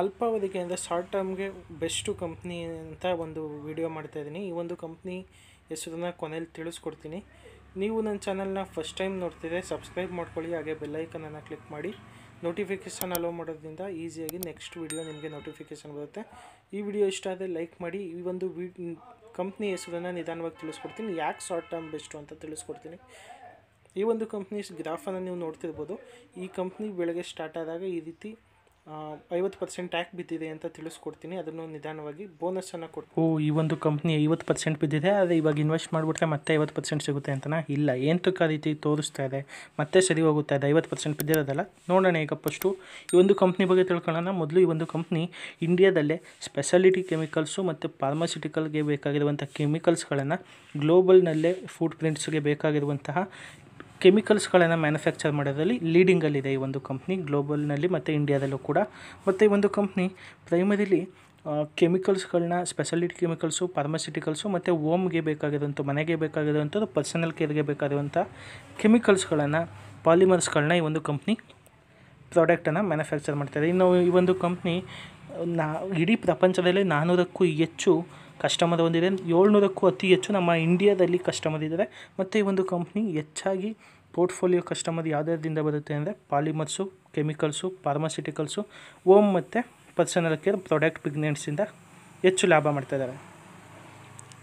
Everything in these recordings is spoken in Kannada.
ಅಲ್ಪಾವಧಿಗೆ ಅಂದರೆ ಶಾರ್ಟ್ ಟರ್ಮ್ಗೆ ಬೆಸ್ಟು ಕಂಪ್ನಿ ಅಂತ ಒಂದು ವಿಡಿಯೋ ಮಾಡ್ತಾ ಇದ್ದೀನಿ ಈ ಒಂದು ಕಂಪ್ನಿ ಹೆಸರನ್ನ ಕೊನೆಯಲ್ಲಿ ತಿಳಿಸ್ಕೊಡ್ತೀನಿ ನೀವು ನನ್ನ ಚಾನಲ್ನ ಫಸ್ಟ್ ಟೈಮ್ ನೋಡ್ತಿದ್ರೆ ಸಬ್ಸ್ಕ್ರೈಬ್ ಮಾಡ್ಕೊಳ್ಳಿ ಹಾಗೆ ಬೆಲ್ಲೈಕನನ್ನು ಕ್ಲಿಕ್ ಮಾಡಿ ನೋಟಿಫಿಕೇಷನ್ ಅಲೋ ಮಾಡೋದ್ರಿಂದ ಈಸಿಯಾಗಿ ನೆಕ್ಸ್ಟ್ ವಿಡಿಯೋ ನಿಮಗೆ ನೋಟಿಫಿಕೇಷನ್ ಬರುತ್ತೆ ಈ ವಿಡಿಯೋ ಇಷ್ಟ ಆದರೆ ಲೈಕ್ ಮಾಡಿ ಈ ಒಂದು ವಿ ಕಂಪ್ನಿ ಹೆಸರನ್ನು ನಿಧಾನವಾಗಿ ತಿಳಿಸ್ಕೊಡ್ತೀನಿ ಯಾಕೆ ಶಾರ್ಟ್ ಟರ್ಮ್ ಬೆಸ್ಟು ಅಂತ ತಿಳಿಸ್ಕೊಡ್ತೀನಿ ಈ ಒಂದು ಕಂಪ್ನಿ ಗ್ರಾಫನ್ನು ನೀವು ನೋಡ್ತಿರ್ಬೋದು ಈ ಕಂಪ್ನಿ ಬೆಳಗ್ಗೆ ಸ್ಟಾರ್ಟ್ ಆದಾಗ ಈ ರೀತಿ ಐವತ್ತು ಪರ್ಸೆಂಟ್ ಟ್ಯಾಕ್ ಬಿದ್ದಿದೆ ಅಂತ ತಿಳಿಸ್ಕೊಡ್ತೀನಿ ಅದನ್ನು ನಿಧಾನವಾಗಿ ಬೋನಸನ್ನು ಕೊಟ್ಟು ಓ ಈ ಒಂದು ಕಂಪ್ನಿ ಐವತ್ತು ಪರ್ಸೆಂಟ್ ಬಿದ್ದಿದೆ ಆದರೆ ಇವಾಗ ಇನ್ವೆಸ್ಟ್ ಮಾಡಿಬಿಟ್ರೆ ಮತ್ತೆ ಐವತ್ತು ಪರ್ಸೆಂಟ್ ಸಿಗುತ್ತೆ ಅಂತನಾ ಇಲ್ಲ ಏನು ಆ ರೀತಿ ತೋರಿಸ್ತಾ ಇದೆ ಮತ್ತೆ ಸರಿ ಹೋಗುತ್ತೆ ಅದು ಐವತ್ತು ಪರ್ಸೆಂಟ್ ಬಿದ್ದಿರೋದಲ್ಲ ನೋಡೋಣ ಈಗ ಫಸ್ಟು ಈ ಒಂದು ಕಂಪ್ನಿ ಬಗ್ಗೆ ತಿಳ್ಕೊಳ್ಳೋಣ ಮೊದಲು ಈ ಒಂದು ಕಂಪ್ನಿ ಇಂಡಿಯಾದಲ್ಲೇ ಸ್ಪೆಷಾಲಿಟಿ ಕೆಮಿಕಲ್ಸು ಮತ್ತು ಫಾರ್ಮಾಸ್ಯೂಟಿಕಲ್ಗೆ ಬೇಕಾಗಿರುವಂಥ ಕೆಮಿಕಲ್ಸ್ಗಳನ್ನು ಗ್ಲೋಬಲ್ನಲ್ಲೇ ಫುಡ್ ಪ್ರಿಂಟ್ಸ್ಗೆ ಬೇಕಾಗಿರುವಂತಹ ಕೆಮಿಕಲ್ಸ್ಗಳನ್ನು ಮ್ಯಾನುಫ್ಯಾಕ್ಚರ್ ಮಾಡೋದ್ರಲ್ಲಿ ಲೀಡಿಂಗಲ್ಲಿದೆ ಈ ಒಂದು ಕಂಪ್ನಿ ಗ್ಲೋಬಲ್ನಲ್ಲಿ ಮತ್ತು ಇಂಡಿಯಾದಲ್ಲೂ ಕೂಡ ಮತ್ತು ಈ ಒಂದು ಕಂಪ್ನಿ ಪ್ರೈಮರಿಲಿ ಕೆಮಿಕಲ್ಸ್ಗಳನ್ನ ಸ್ಪೆಷಾಲಿಟಿ ಕೆಮಿಕಲ್ಸು ಫಾರ್ಮಾಸ್ಯೂಟಿಕಲ್ಸು ಮತ್ತು ಓಮ್ಗೆ ಬೇಕಾಗಿರುವಂಥ ಮನೆಗೆ ಬೇಕಾಗಿರುವಂಥದ್ದು ಪರ್ಸನಲ್ ಕೇರ್ಗೆ ಬೇಕಾಗಿರುವಂಥ ಕೆಮಿಕಲ್ಸ್ಗಳನ್ನು ಪಾಲಿಮರ್ಸ್ಗಳನ್ನ ಈ ಒಂದು ಕಂಪ್ನಿ ಪ್ರಾಡಕ್ಟನ್ನು ಮ್ಯಾನುಫ್ಯಾಕ್ಚರ್ ಮಾಡ್ತಾರೆ ಇನ್ನು ಈ ಒಂದು ಕಂಪ್ನಿ ನಾ ಇಡೀ ಪ್ರಪಂಚದಲ್ಲೇ ನಾನ್ನೂರಕ್ಕೂ ಹೆಚ್ಚು ಕಸ್ಟಮರ್ ಒಂದಿದೆ ಏಳ್ನೂರಕ್ಕೂ ಅತಿ ಹೆಚ್ಚು ನಮ್ಮ ಇಂಡಿಯಾದಲ್ಲಿ ಕಸ್ಟಮರ್ ಇದ್ದಾರೆ ಮತ್ತು ಈ ಒಂದು ಕಂಪ್ನಿ ಹೆಚ್ಚಾಗಿ ಪೋರ್ಟ್ಫೋಲಿಯೋ ಕಸ್ಟಮರ್ ಯಾವ್ದ್ಯಾವ್ದಿಂದ ಬರುತ್ತೆ ಅಂದರೆ ಪಾಲಿಮರ್ಸು ಕೆಮಿಕಲ್ಸು ಫಾರ್ಮಾಸ್ಯೂಟಿಕಲ್ಸು ಓಮ್ ಮತ್ತು ಪರ್ಸನಲ್ ಕೇರ್ ಪ್ರಾಡಕ್ಟ್ ಪಿಗ್ನೆಂಟ್ಸಿಂದ ಹೆಚ್ಚು ಲಾಭ ಮಾಡ್ತಾ ಇದ್ದಾರೆ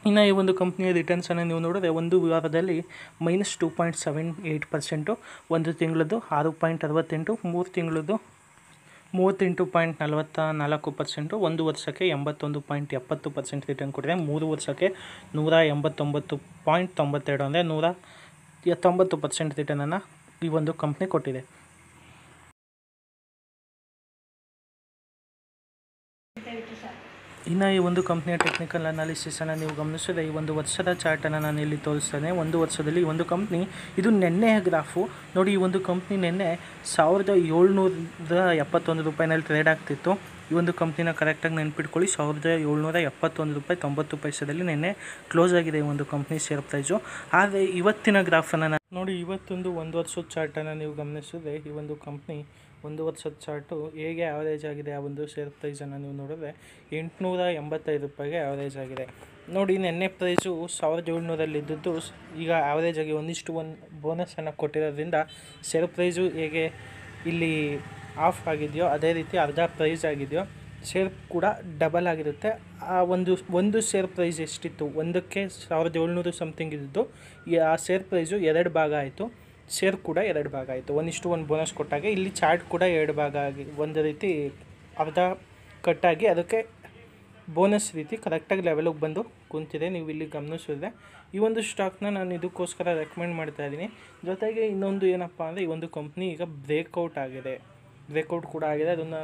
ಇನ್ನು ಈ ಒಂದು ಕಂಪ್ನಿಯ ರಿಟರ್ನ್ಸನ್ನು ನೀವು ನೋಡಿದ್ರೆ ಒಂದು ವಾರದಲ್ಲಿ minus two point seven eight percent ಒಂದು ತಿಂಗಳದ್ದು ಆರು ಪಾಯಿಂಟ್ ಅರವತ್ತೆಂಟು ಮೂರು ತಿಂಗಳದ್ದು ಮೂವತ್ತೆಂಟು ಪಾಯಿಂಟ್ ನಲವತ್ತ ನಾಲ್ಕು ಪರ್ಸೆಂಟು ಒಂದು ವರ್ಷಕ್ಕೆ ಎಂಬತ್ತೊಂದು ಪಾಯಿಂಟ್ ಎಪ್ಪತ್ತು ಪರ್ಸೆಂಟ್ ರಿಟರ್ನ್ ಕೊಟ್ಟಿದೆ ಮೂರು ವರ್ಷಕ್ಕೆ ನೂರ ಎಂಬತ್ತೊಂಬತ್ತು ಪಾಯಿಂಟ್ ತೊಂಬತ್ತೆರಡು ಅಂದರೆ ನೂರ ಎತ್ತೊಂಬತ್ತು ಪರ್ಸೆಂಟ್ ರಿಟರ್ನನ್ನು ಈ ಒಂದು ಕಂಪ್ನಿ ಕೊಟ್ಟಿದೆ ಇನ್ನು ಈ ಒಂದು ಕಂಪ್ನಿಯ ಟೆಕ್ನಿಕಲ್ ಅನಾಲಿಸಿಸನ್ನು ನೀವು ಗಮನಿಸಿದ್ರೆ ಈ ಒಂದು ವರ್ಷದ ಚಾರ್ಟನ್ನು ನಾನು ಇಲ್ಲಿ ತೋರಿಸ್ತೇನೆ ಒಂದು ವರ್ಷದಲ್ಲಿ ಈ ಒಂದು ಕಂಪ್ನಿ ಇದು ನೆನ್ನೆಯ ಗ್ರಾಫು ನೋಡಿ ಈ ಒಂದು ಕಂಪ್ನಿ ನೆನ್ನೆ ಸಾವಿರದ ಏಳ್ನೂರ ಎಪ್ಪತ್ತೊಂದು ರೂಪಾಯಿನಲ್ಲಿ ಟ್ರೇಡ್ ಆಗ್ತಿತ್ತು ಈ ಒಂದು ಕಂಪ್ನಿನ ಕರೆಕ್ಟಾಗಿ ನೆನ್ಪಿಟ್ಕೊಳ್ಳಿ ಸಾವಿರದ ಏಳ್ನೂರ ಎಪ್ಪತ್ತೊಂದು ರೂಪಾಯಿ ತೊಂಬತ್ತು ಪೈಸದಲ್ಲಿ ನೆನ್ನೆ ಕ್ಲೋಸ್ ಆಗಿದೆ ಈ ಒಂದು ಕಂಪ್ನಿ ಶೇರ್ ಪ್ರೈಸು ಆದರೆ ಇವತ್ತಿನ ಗ್ರಾಫನ್ನು ನೋಡಿ ಇವತ್ತೊಂದು ಒಂದು ವರ್ಷದ ಚಾರ್ಟನ್ನು ನೀವು ಗಮನಿಸಿದ್ರೆ ಈ ಒಂದು ಕಂಪ್ನಿ ಒಂದು ವರ್ಷದ ಚಾರ್ಟು ಹೇಗೆ ಆವರೇಜ್ ಆಗಿದೆ ಆ ಒಂದು ಶೇರ್ ಪ್ರೈಸನ್ನು ನೀವು ನೋಡಿದ್ರೆ ಎಂಟುನೂರ ಎಂಬತ್ತೈದು ರೂಪಾಯಿಗೆ ಆವರೇಜ್ ಆಗಿದೆ ನೋಡಿ ನೆನ್ನೆ ಪ್ರೈಸು ಸಾವಿರದ ಏಳ್ನೂರಲ್ಲಿ ಇದ್ದಿದ್ದು ಈಗ ಆಗಿ ಒಂದಿಷ್ಟು ಒಂದು ಬೋನಸನ್ನು ಕೊಟ್ಟಿರೋದ್ರಿಂದ ಶೇರ್ ಪ್ರೈಸು ಹೇಗೆ ಇಲ್ಲಿ ಆಫ್ ಆಗಿದೆಯೋ ಅದೇ ರೀತಿ ಅರ್ಧ ಪ್ರೈಸ್ ಆಗಿದೆಯೋ ಶೇರ್ ಕೂಡ ಡಬಲ್ ಆಗಿರುತ್ತೆ ಆ ಒಂದು ಒಂದು ಶೇರ್ ಪ್ರೈಸ್ ಎಷ್ಟಿತ್ತು ಒಂದಕ್ಕೆ ಸಾವಿರದ ಏಳ್ನೂರು ಸಮಥಿಂಗ್ ಇದ್ದಿದ್ದು ಆ ಶೇರ್ ಪ್ರೈಸು ಎರಡು ಭಾಗ ಆಯಿತು ಶೇರ್ ಕೂಡ ಎರಡು ಭಾಗ ಆಯಿತು ಒಂದಿಷ್ಟು ಒಂದು ಬೋನಸ್ ಕೊಟ್ಟಾಗ ಇಲ್ಲಿ ಚಾರ್ಟ್ ಕೂಡ ಎರಡು ಭಾಗ ಆಗಿ ಒಂದು ರೀತಿ ಅರ್ಧ ಕಟ್ಟಾಗಿ ಅದಕ್ಕೆ ಬೋನಸ್ ರೀತಿ ಕರೆಕ್ಟಾಗಿ ಲೆವೆಲಿಗೆ ಬಂದು ಕುಂತಿದೆ ನೀವು ಇಲ್ಲಿ ಗಮನಿಸಿದ್ರೆ ಈ ಒಂದು ಸ್ಟಾಕ್ನ ನಾನು ಇದಕ್ಕೋಸ್ಕರ ರೆಕಮೆಂಡ್ ಮಾಡ್ತಾ ಇದ್ದೀನಿ ಜೊತೆಗೆ ಇನ್ನೊಂದು ಏನಪ್ಪ ಅಂದರೆ ಈ ಒಂದು ಕಂಪ್ನಿ ಈಗ ಬ್ರೇಕೌಟ್ ಆಗಿದೆ ಬ್ರೇಕೌಟ್ ಕೂಡ ಆಗಿದೆ ಅದನ್ನು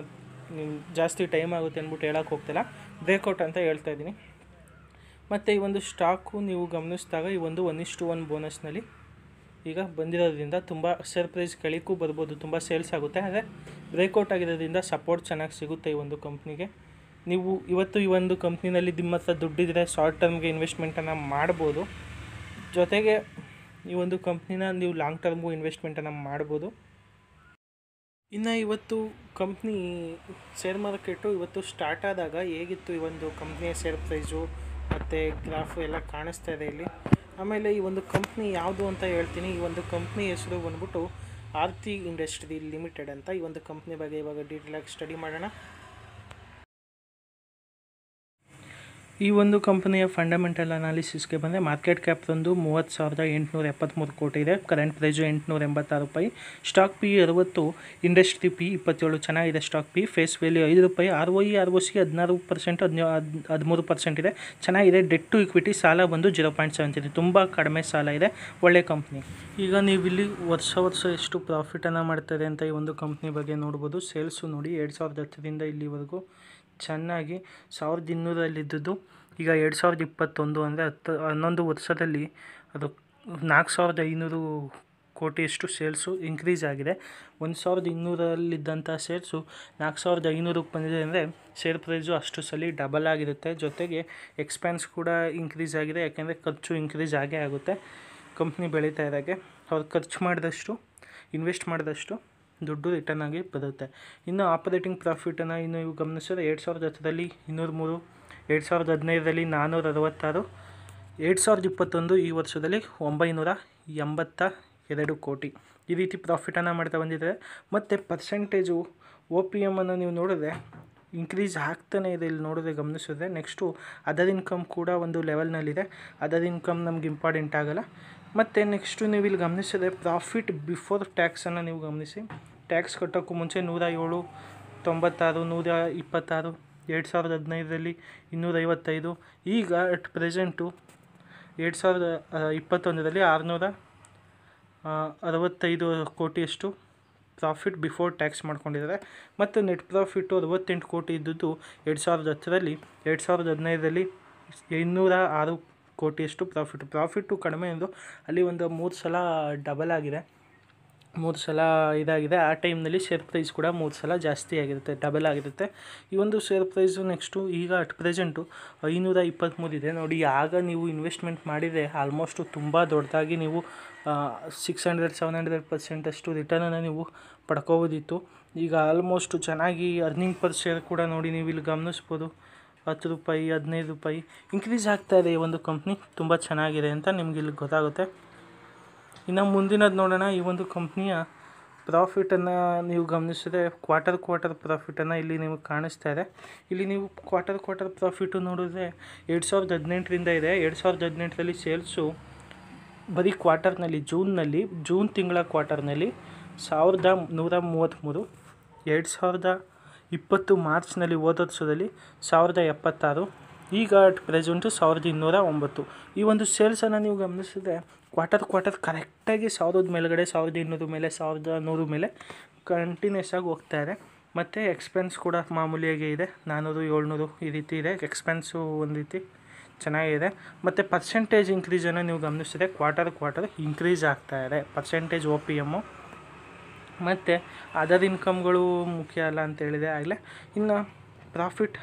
ಜಾಸ್ತಿ ಟೈಮ್ ಆಗುತ್ತೆ ಅಂದ್ಬಿಟ್ಟು ಹೇಳೋಕೆ ಹೋಗ್ತಿಲ್ಲ ಬ್ರೇಕೌಟ್ ಅಂತ ಹೇಳ್ತಾ ಇದ್ದೀನಿ ಮತ್ತು ಈ ಒಂದು ಸ್ಟಾಕು ನೀವು ಗಮನಿಸಿದಾಗ ಈ ಒಂದು ಒನ್ ಇಷ್ಟು ಒನ್ ಬೋನಸ್ನಲ್ಲಿ ಈಗ ಬಂದಿರೋದ್ರಿಂದ ತುಂಬ ಶೇರ್ ಪ್ರೈಸ್ ಕಳಿಕೂ ಬರ್ಬೋದು ತುಂಬ ಸೇಲ್ಸ್ ಆಗುತ್ತೆ ಆದರೆ ಬ್ರೇಕೌಟ್ ಆಗಿರೋದ್ರಿಂದ ಸಪೋರ್ಟ್ ಚೆನ್ನಾಗಿ ಸಿಗುತ್ತೆ ಈ ಒಂದು ಕಂಪ್ನಿಗೆ ನೀವು ಇವತ್ತು ಈ ಒಂದು ಕಂಪ್ನಿನಲ್ಲಿ ನಿಮ್ಮ ಹತ್ರ ದುಡ್ಡಿದ್ರೆ ಶಾರ್ಟ್ ಟರ್ಮ್ಗೆ ಇನ್ವೆಸ್ಟ್ಮೆಂಟನ್ನು ಮಾಡ್ಬೋದು ಜೊತೆಗೆ ಈ ಒಂದು ಕಂಪ್ನಿನ ನೀವು ಲಾಂಗ್ ಟರ್ಮ್ಗೂ ಇನ್ವೆಸ್ಟ್ಮೆಂಟನ್ನು ಮಾಡ್ಬೋದು ಇನ್ನು ಇವತ್ತು ಕಂಪ್ನಿ ಶೇರ್ ಮಾರ್ಕೆಟು ಇವತ್ತು ಸ್ಟಾರ್ಟ್ ಆದಾಗ ಹೇಗಿತ್ತು ಈ ಒಂದು ಕಂಪ್ನಿಯ ಶೇರ್ ಪ್ರೈಸು ಮತ್ತು ಗ್ರಾಫು ಎಲ್ಲ ಕಾಣಿಸ್ತಾ ಇದೆ ಇಲ್ಲಿ ಆಮೇಲೆ ಈ ಒಂದು ಕಂಪ್ನಿ ಯಾವುದು ಅಂತ ಹೇಳ್ತೀನಿ ಈ ಒಂದು ಕಂಪ್ನಿ ಹೆಸರು ಬಂದ್ಬಿಟ್ಟು ಆರ್ತಿ ಇಂಡಸ್ಟ್ರಿ ಲಿಮಿಟೆಡ್ ಅಂತ ಈ ಒಂದು ಕಂಪ್ನಿ ಬಗ್ಗೆ ಇವಾಗ ಆಗಿ ಸ್ಟಡಿ ಮಾಡೋಣ ಈ ಒಂದು ಕಂಪನಿಯ ಫಂಡಮೆಂಟಲ್ ಅನಾಲಿಸಿಸ್ಗೆ ಬಂದರೆ ಮಾರ್ಕೆಟ್ ಕ್ಯಾಪ್ ಒಂದು ಮೂವತ್ತು ಸಾವಿರದ ಎಂಟುನೂರ ಎಪ್ಪತ್ತ್ಮೂರು ಕೋಟಿ ಇದೆ ಕರೆಂಟ್ ಪ್ರೈಸು ಎಂಟುನೂರ ಎಂಬತ್ತಾರು ರೂಪಾಯಿ ಸ್ಟಾಕ್ ಪಿ ಅರವತ್ತು ಇಂಡಸ್ಟ್ರಿ ಪಿ ಇಪ್ಪತ್ತೇಳು ಚೆನ್ನಾಗಿದೆ ಸ್ಟಾಕ್ ಪಿ ಫೇಸ್ ವ್ಯಾಲ್ಯೂ ಐದು ರೂಪಾಯಿ R O E R O C ಹದಿನಾರು ಪರ್ಸೆಂಟ್ ಹದಿನ ಹದಿಮೂರು ಪರ್ಸೆಂಟ್ ಇದೆ ಚೆನ್ನಾಗಿದೆ ಡೆಟ್ ಟು ಇಕ್ವಿಟಿ ಸಾಲ ಬಂದು ಜೀರೋ ಪಾಯಿಂಟ್ ತುಂಬ ಕಡಿಮೆ ಸಾಲ ಇದೆ ಒಳ್ಳೆ ಕಂಪ್ನಿ ಈಗ ನೀವು ಇಲ್ಲಿ ವರ್ಷ ವರ್ಷ ಎಷ್ಟು ಪ್ರಾಫಿಟನ್ನು ಮಾಡ್ತಾರೆ ಅಂತ ಈ ಒಂದು ಕಂಪ್ನಿ ಬಗ್ಗೆ ನೋಡ್ಬೋದು ಸೇಲ್ಸು ನೋಡಿ ಎರಡು ಸಾವಿರದ ಹತ್ತರಿಂದ ಇಲ್ಲಿವರೆಗೂ ಚೆನ್ನಾಗಿ ಸಾವಿರದ ಇನ್ನೂರಲ್ಲಿ ಈಗ ಎರಡು ಸಾವಿರದ ಇಪ್ಪತ್ತೊಂದು ಅಂದರೆ ಹತ್ತು ಹನ್ನೊಂದು ವರ್ಷದಲ್ಲಿ ಅದು ನಾಲ್ಕು ಸಾವಿರದ ಐನೂರು ಕೋಟಿಯಷ್ಟು ಸೇಲ್ಸು ಇನ್ಕ್ರೀಸ್ ಆಗಿದೆ ಒಂದು ಸಾವಿರದ ಇನ್ನೂರಲ್ಲಿದ್ದಂಥ ಸೇಲ್ಸು ನಾಲ್ಕು ಸಾವಿರದ ಐನೂರಕ್ಕೆ ಬಂದಿದೆ ಅಂದರೆ ಶೇರ್ ಪ್ರೈಸು ಅಷ್ಟು ಸಲ ಡಬಲ್ ಆಗಿರುತ್ತೆ ಜೊತೆಗೆ ಎಕ್ಸ್ಪೆನ್ಸ್ ಕೂಡ ಇನ್ಕ್ರೀಸ್ ಆಗಿದೆ ಯಾಕೆಂದರೆ ಖರ್ಚು ಇನ್ಕ್ರೀಸ್ ಆಗೇ ಆಗುತ್ತೆ ಕಂಪ್ನಿ ಬೆಳೀತಾ ಇದ್ದಾಗೆ ಅವ್ರು ಖರ್ಚು ಮಾಡಿದಷ್ಟು ಇನ್ವೆಸ್ಟ್ ಮಾಡಿದಷ್ಟು ದುಡ್ಡು ರಿಟರ್ನ್ ಆಗಿ ಬರುತ್ತೆ ಇನ್ನು ಆಪರೇಟಿಂಗ್ ಪ್ರಾಫಿಟನ್ನು ಇನ್ನು ನೀವು ಗಮನಿಸಿದ್ರೆ ಎರಡು ಸಾವಿರದ ಹತ್ತರಲ್ಲಿ ಇನ್ನೂರು ಮೂರು ಎರಡು ಸಾವಿರದ ಹದಿನೈದರಲ್ಲಿ ನಾನ್ನೂರ ಅರವತ್ತಾರು ಎರಡು ಸಾವಿರದ ಇಪ್ಪತ್ತೊಂದು ಈ ವರ್ಷದಲ್ಲಿ ಒಂಬೈನೂರ ಎಂಬತ್ತ ಎರಡು ಕೋಟಿ ಈ ರೀತಿ ಪ್ರಾಫಿಟನ್ನು ಮಾಡ್ತಾ ಬಂದಿದ್ದಾರೆ ಮತ್ತು ಪರ್ಸೆಂಟೇಜು ಓ ಪಿ ಎಮ್ಮನ್ನು ನೀವು ನೋಡಿದ್ರೆ ಇನ್ಕ್ರೀಸ್ ಆಗ್ತಾನೆ ಇದೆ ಇಲ್ಲಿ ನೋಡಿದ್ರೆ ಗಮನಿಸಿದ್ರೆ ನೆಕ್ಸ್ಟು ಅದರ್ ಇನ್ಕಮ್ ಕೂಡ ಒಂದು ಲೆವೆಲ್ನಲ್ಲಿದೆ ಅದರ್ ಇನ್ಕಮ್ ನಮ್ಗೆ ಇಂಪಾರ್ಟೆಂಟ್ ಆಗಲ್ಲ ಮತ್ತು ನೆಕ್ಸ್ಟು ನೀವು ಇಲ್ಲಿ ಗಮನಿಸಿದೆ ಪ್ರಾಫಿಟ್ ಬಿಫೋರ್ ಟ್ಯಾಕ್ಸನ್ನು ನೀವು ಗಮನಿಸಿ ಟ್ಯಾಕ್ಸ್ ಕಟ್ಟೋಕ್ಕೂ ಮುಂಚೆ ನೂರ ಏಳು ತೊಂಬತ್ತಾರು ನೂರ ಇಪ್ಪತ್ತಾರು ಎರಡು ಸಾವಿರದ ಹದಿನೈದರಲ್ಲಿ ಇನ್ನೂರೈವತ್ತೈದು ಈಗ ಅಟ್ ಪ್ರೆಸೆಂಟು ಎರಡು ಸಾವಿರದ ಇಪ್ಪತ್ತೊಂದರಲ್ಲಿ ಆರುನೂರ ಅರವತ್ತೈದು ಕೋಟಿಯಷ್ಟು ಪ್ರಾಫಿಟ್ ಬಿಫೋರ್ ಟ್ಯಾಕ್ಸ್ ಮಾಡ್ಕೊಂಡಿದ್ದಾರೆ ಮತ್ತು ನೆಟ್ ಪ್ರಾಫಿಟ್ಟು ಅರವತ್ತೆಂಟು ಕೋಟಿ ಇದ್ದದ್ದು ಎರಡು ಸಾವಿರದ ಹತ್ತರಲ್ಲಿ ಎರಡು ಸಾವಿರದ ಹದಿನೈದರಲ್ಲಿ ಇನ್ನೂರ ಆರು ಕೋಟಿಯಷ್ಟು ಪ್ರಾಫಿಟ್ ಪ್ರಾಫಿಟ್ಟು ಕಡಿಮೆ ಎಂದು ಅಲ್ಲಿ ಒಂದು ಮೂರು ಸಲ ಡಬಲ್ ಆಗಿದೆ ಮೂರು ಸಲ ಇದಾಗಿದೆ ಆ ಟೈಮ್ನಲ್ಲಿ ಶೇರ್ ಪ್ರೈಸ್ ಕೂಡ ಮೂರು ಸಲ ಜಾಸ್ತಿ ಆಗಿರುತ್ತೆ ಡಬಲ್ ಆಗಿರುತ್ತೆ ಈ ಒಂದು ಶೇರ್ ಪ್ರೈಸು ನೆಕ್ಸ್ಟು ಈಗ ಅಟ್ ಪ್ರೆಸೆಂಟು ಐನೂರ ಇದೆ ನೋಡಿ ಆಗ ನೀವು ಇನ್ವೆಸ್ಟ್ಮೆಂಟ್ ಮಾಡಿದರೆ ಆಲ್ಮೋಸ್ಟು ತುಂಬ ದೊಡ್ಡದಾಗಿ ನೀವು ಸಿಕ್ಸ್ ಹಂಡ್ರೆಡ್ ಸೆವೆನ್ ಹಂಡ್ರೆಡ್ ಪರ್ಸೆಂಟಷ್ಟು ರಿಟರ್ನನ್ನು ನೀವು ಪಡ್ಕೋಬೋದಿತ್ತು ಈಗ ಆಲ್ಮೋಸ್ಟು ಚೆನ್ನಾಗಿ ಅರ್ನಿಂಗ್ ಪರ್ ಶೇರ್ ಕೂಡ ನೋಡಿ ನೀವು ಇಲ್ಲಿ ಗಮನಿಸ್ಬೋದು ಹತ್ತು ರೂಪಾಯಿ ಹದಿನೈದು ರೂಪಾಯಿ ಇನ್ಕ್ರೀಸ್ ಆಗ್ತಾ ಇದೆ ಈ ಒಂದು ಕಂಪ್ನಿ ತುಂಬ ಚೆನ್ನಾಗಿದೆ ಅಂತ ನಿಮ್ಗೆ ಇಲ್ಲಿ ಗೊತ್ತಾಗುತ್ತೆ ಇನ್ನು ಮುಂದಿನದು ನೋಡೋಣ ಈ ಒಂದು ಕಂಪ್ನಿಯ ಪ್ರಾಫಿಟನ್ನು ನೀವು ಗಮನಿಸಿದ್ರೆ ಕ್ವಾರ್ಟರ್ ಕ್ವಾರ್ಟರ್ ಪ್ರಾಫಿಟನ್ನು ಇಲ್ಲಿ ನಿಮಗೆ ಕಾಣಿಸ್ತಾ ಇದೆ ಇಲ್ಲಿ ನೀವು ಕ್ವಾರ್ಟರ್ ಕ್ವಾರ್ಟರ್ ಪ್ರಾಫಿಟು ನೋಡಿದ್ರೆ ಎರಡು ಸಾವಿರದ ಹದಿನೆಂಟರಿಂದ ಇದೆ ಎರಡು ಸಾವಿರದ ಹದಿನೆಂಟರಲ್ಲಿ ಸೇಲ್ಸು ಬರೀ ಕ್ವಾರ್ಟರ್ನಲ್ಲಿ ಜೂನ್ನಲ್ಲಿ ಜೂನ್ ತಿಂಗಳ ಕ್ವಾರ್ಟರ್ನಲ್ಲಿ ಸಾವಿರದ ನೂರ ಮೂವತ್ತ್ಮೂರು ಎರಡು ಸಾವಿರದ ಇಪ್ಪತ್ತು ಮಾರ್ಚ್ನಲ್ಲಿ ಹೋದ ಸಾವಿರದ ಎಪ್ಪತ್ತಾರು ಈಗ ಅಟ್ ಪ್ರೆಸೆಂಟು ಸಾವಿರದ ಇನ್ನೂರ ಒಂಬತ್ತು ಈ ಒಂದು ಸೇಲ್ಸನ್ನು ನೀವು ಗಮನಿಸಿದ್ರೆ ಕ್ವಾರ್ಟರ್ ಕ್ವಾರ್ಟರ್ ಕರೆಕ್ಟಾಗಿ ಸಾವಿರದ ಮೇಲುಗಡೆ ಸಾವಿರದ ಇನ್ನೂರು ಮೇಲೆ ಸಾವಿರದ ನೂರು ಮೇಲೆ ಕಂಟಿನ್ಯೂಸ್ ಆಗಿ ಇದೆ ಮತ್ತು ಎಕ್ಸ್ಪೆನ್ಸ್ ಕೂಡ ಮಾಮೂಲಿಯಾಗೇ ಇದೆ ನಾನ್ನೂರು ಏಳ್ನೂರು ಈ ರೀತಿ ಇದೆ ಎಕ್ಸ್ಪೆನ್ಸು ಒಂದು ರೀತಿ ಚೆನ್ನಾಗಿದೆ ಮತ್ತು ಪರ್ಸೆಂಟೇಜ್ ಇನ್ಕ್ರೀಸನ್ನು ನೀವು ಗಮನಿಸಿದ್ರೆ ಕ್ವಾರ್ಟರ್ ಕ್ವಾರ್ಟರ್ ಇನ್ಕ್ರೀಸ್ ಆಗ್ತಾಯಿದೆ ಪರ್ಸೆಂಟೇಜ್ ಒ ಪಿ ಎಮ್ಮು ಮತ್ತು ಅದರ್ ಇನ್ಕಮ್ಗಳು ಮುಖ್ಯ ಅಲ್ಲ ಅಂತ ಹೇಳಿದೆ ಆಗಲೇ ಇನ್ನು ಪ್ರಾಫಿಟ್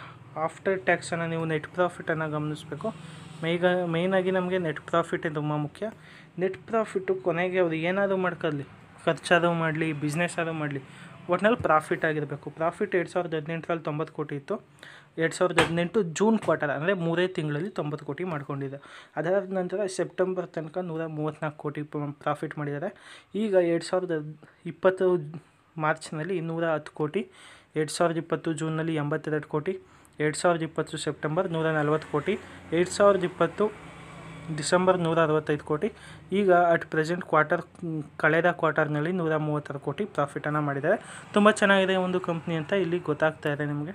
ಆಫ್ಟರ್ ಟ್ಯಾಕ್ಸನ್ನು ನೀವು ನೆಟ್ ಪ್ರಾಫಿಟನ್ನು ಗಮನಿಸಬೇಕು ಮೇಗ ಮೇಯ್ನಾಗಿ ನಮಗೆ ನೆಟ್ ಪ್ರಾಫಿಟ್ ತುಂಬ ಮುಖ್ಯ ನೆಟ್ ಪ್ರಾಫಿಟ್ಟು ಕೊನೆಗೆ ಅವರು ಏನಾದರೂ ಮಾಡ್ಕೊಳ್ಳಿ ಖರ್ಚಾದರೂ ಮಾಡಲಿ ಬಿಸ್ನೆಸ್ ಆದರೂ ಮಾಡಲಿ ಒಟ್ನಲ್ಲಿ ಪ್ರಾಫಿಟ್ ಆಗಿರಬೇಕು ಪ್ರಾಫಿಟ್ ಎರಡು ಸಾವಿರದ ಹದಿನೆಂಟರಲ್ಲಿ ತೊಂಬತ್ತು ಕೋಟಿ ಇತ್ತು ಎರಡು ಸಾವಿರದ ಹದಿನೆಂಟು ಜೂನ್ ಕ್ವಾರ್ಟರ್ ಅಂದರೆ ಮೂರೇ ತಿಂಗಳಲ್ಲಿ ತೊಂಬತ್ತು ಕೋಟಿ ಮಾಡ್ಕೊಂಡಿದೆ ಅದರ ನಂತರ ಸೆಪ್ಟೆಂಬರ್ ತನಕ ನೂರ ಮೂವತ್ತ್ನಾಲ್ಕು ಕೋಟಿ ಪ್ರಾಫಿಟ್ ಮಾಡಿದ್ದಾರೆ ಈಗ ಎರಡು ಸಾವಿರದ ಇಪ್ಪತ್ತು ಮಾರ್ಚ್ನಲ್ಲಿ ಇನ್ನೂರ ಹತ್ತು ಕೋಟಿ ಎರಡು ಸಾವಿರದ ಇಪ್ಪತ್ತು ಜೂನ್ನಲ್ಲಿ ಎಂಬತ್ತೆರಡು ಕೋಟಿ ಎರಡು ಸಾವಿರದ ಇಪ್ಪತ್ತು ಸೆಪ್ಟೆಂಬರ್ ನೂರ ನಲ್ವತ್ತು ಕೋಟಿ ಎರಡು ಸಾವಿರದ ಇಪ್ಪತ್ತು ಡಿಸೆಂಬರ್ ನೂರ ಅರವತ್ತೈದು ಕೋಟಿ ಈಗ ಅಟ್ ಪ್ರೆಸೆಂಟ್ ಕ್ವಾರ್ಟರ್ ಕಳೆದ ಕ್ವಾರ್ಟರ್ನಲ್ಲಿ ನೂರ ಮೂವತ್ತಾರು ಕೋಟಿ ಪ್ರಾಫಿಟನ್ನು ಮಾಡಿದ್ದಾರೆ ತುಂಬ ಚೆನ್ನಾಗಿದೆ ಒಂದು ಕಂಪ್ನಿ ಅಂತ ಇಲ್ಲಿ ಗೊತ್ತಾಗ್ತಾ ಇದೆ ನಿಮಗೆ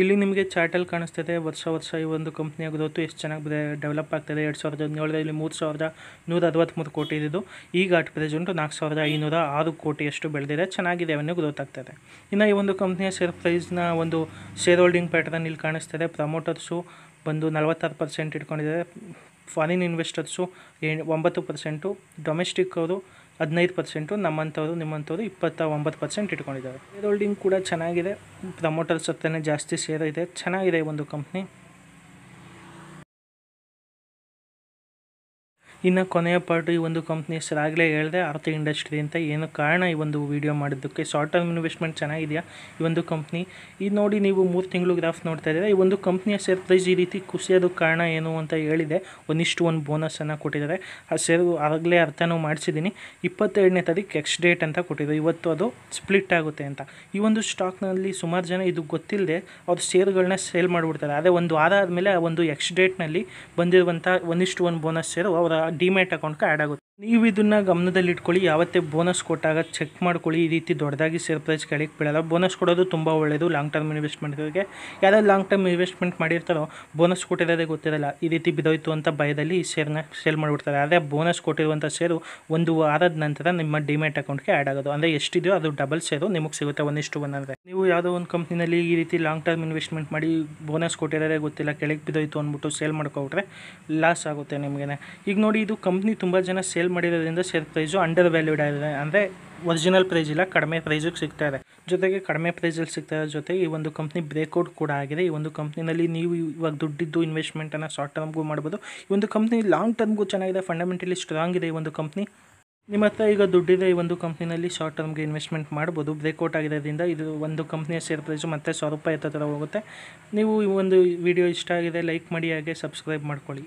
ಇಲ್ಲಿ ನಿಮಗೆ ಚಾರ್ಟಲ್ಲಿ ಇದೆ ವರ್ಷ ವರ್ಷ ಈ ಒಂದು ಕಂಪ್ನಿಯ ಗ್ರೋತು ಎಷ್ಟು ಚೆನ್ನಾಗಿ ಡೆವಲಪ್ ಆಗ್ತಿದೆ ಎರಡು ಸಾವಿರದ ಹದಿನೇಳರಲ್ಲಿ ಮೂರು ಸಾವಿರದ ನೂರ ಅರವತ್ತ್ಮೂರು ಕೋಟಿ ಇದ್ದಿದ್ದು ಈಗ ಅಟ್ ಪ್ರೆಸೆಂಟು ನಾಲ್ಕು ಸಾವಿರದ ಐನೂರ ಆರು ಕೋಟಿಯಷ್ಟು ಬೆಳೆದಿದೆ ಚೆನ್ನಾಗಿದೆ ಅವನ್ನೇ ಗ್ರೋತ್ ಆಗ್ತದೆ ಇನ್ನು ಈ ಒಂದು ಕಂಪ್ನಿಯ ಶೇರ್ ಪ್ರೈಸ್ನ ಒಂದು ಶೇರ್ ಹೋಲ್ಡಿಂಗ್ ಪ್ಯಾಟರ್ನ್ ಇಲ್ಲಿ ಕಾಣಿಸ್ತದೆ ಪ್ರಮೋಟರ್ಸು ಬಂದು ನಲವತ್ತಾರು ಪರ್ಸೆಂಟ್ ಇಟ್ಕೊಂಡಿದ್ದಾರೆ ಫಾರಿನ್ ಇನ್ವೆಸ್ಟರ್ಸು ಒಂಬತ್ತು ಪರ್ಸೆಂಟು ಡೊಮೆಸ್ಟಿಕ್ ಅವರು ಹದಿನೈದು ಪರ್ಸೆಂಟು ನಮ್ಮಂಥವ್ರು ನಿಮ್ಮಂಥವ್ರು ಇಪ್ಪತ್ತ ಒಂಬತ್ತು ಪರ್ಸೆಂಟ್ ಇಟ್ಕೊಂಡಿದ್ದಾರೆ ಶೇರ್ ಹೋಲ್ಡಿಂಗ್ ಕೂಡ ಚೆನ್ನಾಗಿದೆ ಪ್ರಮೋಟರ್ಸ್ ಹತ್ರನೇ ಜಾಸ್ತಿ ಶೇರ್ ಇದೆ ಚೆನ್ನಾಗಿದೆ ಒಂದು ಕಂಪ್ನಿ ಇನ್ನು ಕೊನೆಯ ಪಾರ್ಟು ಈ ಒಂದು ಕಂಪ್ನಿ ಹೆಸರು ಆಗಲೇ ಹೇಳಿದೆ ಅರ್ಥ ಇಂಡಸ್ಟ್ರಿ ಅಂತ ಏನು ಕಾರಣ ಈ ಒಂದು ವಿಡಿಯೋ ಮಾಡಿದ್ದಕ್ಕೆ ಶಾರ್ಟ್ ಟರ್ಮ್ ಇನ್ವೆಸ್ಟ್ಮೆಂಟ್ ಚೆನ್ನಾಗಿದೆಯಾ ಈ ಒಂದು ಕಂಪ್ನಿ ಇದು ನೋಡಿ ನೀವು ಮೂರು ತಿಂಗಳು ಗ್ರಾಫ್ ನೋಡ್ತಾ ಇದ್ದೀರಾ ಈ ಒಂದು ಕಂಪ್ನಿಯ ಶೇರ್ ಪ್ರೈಸ್ ಈ ರೀತಿ ಕುಸಿಯೋದಕ್ಕೆ ಕಾರಣ ಏನು ಅಂತ ಹೇಳಿದೆ ಒಂದಿಷ್ಟು ಒಂದು ಬೋನಸನ್ನು ಕೊಟ್ಟಿದ್ದಾರೆ ಆ ಶೇರ್ ಆಗಲೇ ಅರ್ಥನೂ ಮಾಡಿಸಿದ್ದೀನಿ ಇಪ್ಪತ್ತೆರಡನೇ ತಾರೀಕು ಎಕ್ಸ್ ಡೇಟ್ ಅಂತ ಕೊಟ್ಟಿದ್ರು ಇವತ್ತು ಅದು ಸ್ಪ್ಲಿಟ್ ಆಗುತ್ತೆ ಅಂತ ಈ ಒಂದು ಸ್ಟಾಕ್ನಲ್ಲಿ ಸುಮಾರು ಜನ ಇದು ಗೊತ್ತಿಲ್ಲದೆ ಅವ್ರ ಶೇರ್ಗಳನ್ನ ಸೇಲ್ ಮಾಡಿಬಿಡ್ತಾರೆ ಅದೇ ಒಂದು ವಾರ ಆದಮೇಲೆ ಆ ಒಂದು ಎಕ್ಸ್ ಡೇಟ್ನಲ್ಲಿ ಬಂದಿರುವಂಥ ಒಂದಿಷ್ಟು ಒಂದು ಬೋನಸ್ ಶೇರು ಅವರ डीमेट अकाउंट का ऐड आगो ನೀವು ಇದನ್ನು ಗಮನದಲ್ಲಿಟ್ಕೊಳ್ಳಿ ಯಾವತ್ತೇ ಬೋನಸ್ ಕೊಟ್ಟಾಗ ಚೆಕ್ ಮಾಡ್ಕೊಳ್ಳಿ ಈ ರೀತಿ ದೊಡ್ಡದಾಗಿ ಸೇರ್ ಪ್ರೈಸ್ ಕೆಳಗೆ ಬೀಳಲ್ಲ ಬೋನಸ್ ಕೊಡೋದು ತುಂಬ ಒಳ್ಳೆಯದು ಲಾಂಗ್ ಟರ್ಮ್ ಇನ್ವೆಸ್ಟ್ಮೆಂಟ್ಗಳಿಗೆ ಯಾರು ಲಾಂಗ್ ಟರ್ಮ್ ಇನ್ವೆಸ್ಟ್ಮೆಂಟ್ ಮಾಡಿರ್ತಾರೋ ಬೋನಸ್ ಕೊಟ್ಟಿರೋದೇ ಗೊತ್ತಿರಲ್ಲ ಈ ರೀತಿ ಬಿದೋಯ್ತು ಅಂತ ಭಯದಲ್ಲಿ ಈ ಶೇರ್ನ ಸೇಲ್ ಮಾಡಿಬಿಡ್ತಾರೆ ಆದರೆ ಬೋನಸ್ ಕೊಟ್ಟಿರುವಂಥ ಶೇರು ಒಂದು ವಾರದ ನಂತರ ನಿಮ್ಮ ಡಿಮ್ಯಾಟ್ ಅಕೌಂಟ್ಗೆ ಆ್ಯಡ್ ಆಗೋದು ಅಂದರೆ ಎಷ್ಟಿದೆಯೋ ಅದು ಡಬಲ್ ಶೇರು ನಿಮಗೆ ಸಿಗುತ್ತೆ ಒಂದಿಷ್ಟು ಒನ್ ನೀವು ಯಾವುದೋ ಒಂದು ಕಂಪ್ನಿನಲ್ಲಿ ಈ ರೀತಿ ಲಾಂಗ್ ಟರ್ಮ್ ಇನ್ವೆಸ್ಟ್ಮೆಂಟ್ ಮಾಡಿ ಬೋನಸ್ ಕೊಟ್ಟಿರೋದೇ ಗೊತ್ತಿಲ್ಲ ಕೆಳಗೆ ಬಿದೋಯ್ತು ಅಂದ್ಬಿಟ್ಟು ಸೇಲ್ ಮಾಡ್ಕೊಬಿಟ್ರೆ ಲಾಸ್ ಆಗುತ್ತೆ ನಿಮಗೆ ಈಗ ನೋಡಿ ಇದು ಕಂಪ್ನಿ ತುಂಬ ಜನ ಸೇಲ್ ಮಾಡಿರೋದ್ರಿಂದ ಶೇರ್ ಪ್ರೈಸು ಅಂಡರ್ ವ್ಯಾಲ್ಯೂಡ್ ಆಗಿದೆ ಅಂದರೆ ಒರಿಜಿನಲ್ ಪ್ರೈಸ್ ಇಲ್ಲ ಕಡಿಮೆ ಪ್ರೈಸಿಗೆ ಇದೆ ಜೊತೆಗೆ ಕಡಿಮೆ ಪ್ರೈಸಲ್ಲಿ ಇರೋ ಜೊತೆಗೆ ಈ ಒಂದು ಕಂಪ್ನಿ ಬ್ರೇಕ್ಔಟ್ ಕೂಡ ಆಗಿದೆ ಈ ಒಂದು ಕಂಪ್ನಿನಲ್ಲಿ ನೀವು ಇವಾಗ ದುಡ್ಡಿದ್ದು ಇನ್ವೆಸ್ಟ್ಮೆಂಟನ್ನು ಶಾರ್ಟ್ ಟರ್ಮ್ಗೂ ಮಾಡ್ಬೋದು ಈ ಒಂದು ಕಂಪ್ನಿ ಲಾಂಗ್ ಟರ್ಮ್ಗೂ ಚೆನ್ನಾಗಿದೆ ಫಂಡಮೆಂಟಲಿ ಸ್ಟ್ರಾಂಗ್ ಇದೆ ಈ ಒಂದು ಕಂಪ್ನಿ ನಿಮ್ಮ ಹತ್ರ ಈಗ ದುಡ್ಡಿದೆ ಈ ಒಂದು ಕಂಪ್ನಿನಲ್ಲಿ ಶಾರ್ಟ್ ಟರ್ಮ್ಗೆ ಇನ್ವೆಸ್ಟ್ಮೆಂಟ್ ಮಾಡ್ಬೋದು ಬ್ರೇಕ್ಔಟ್ ಆಗಿರೋದ್ರಿಂದ ಇದು ಒಂದು ಕಂಪ್ನಿಯ ಶೇರ್ ಪ್ರೈಸು ಮತ್ತೆ ಸಾವಿರ ರೂಪಾಯಿ ಹತ್ತಿರ ಹೋಗುತ್ತೆ ನೀವು ಈ ಒಂದು ವಿಡಿಯೋ ಇಷ್ಟ ಆಗಿದೆ ಲೈಕ್ ಮಾಡಿ ಹಾಗೆ ಸಬ್ಸ್ಕ್ರೈಬ್ ಮಾಡ್ಕೊಳ್ಳಿ